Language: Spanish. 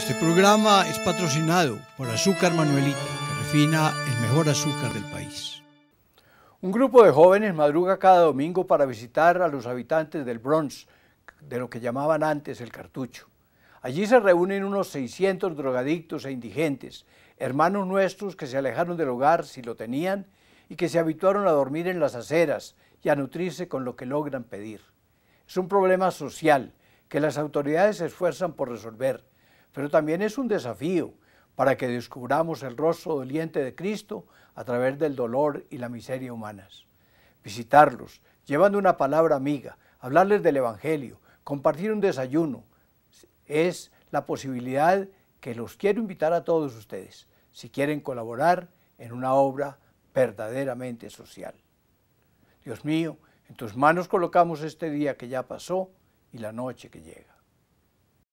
Este programa es patrocinado por Azúcar Manuelita, que refina el mejor azúcar del país. Un grupo de jóvenes madruga cada domingo para visitar a los habitantes del Bronx, de lo que llamaban antes el cartucho. Allí se reúnen unos 600 drogadictos e indigentes, hermanos nuestros que se alejaron del hogar si lo tenían y que se habituaron a dormir en las aceras y a nutrirse con lo que logran pedir. Es un problema social que las autoridades se esfuerzan por resolver, pero también es un desafío para que descubramos el rostro doliente de Cristo a través del dolor y la miseria humanas. Visitarlos, llevando una palabra amiga, hablarles del Evangelio, compartir un desayuno, es la posibilidad que los quiero invitar a todos ustedes, si quieren colaborar en una obra verdaderamente social. Dios mío, en tus manos colocamos este día que ya pasó y la noche que llega.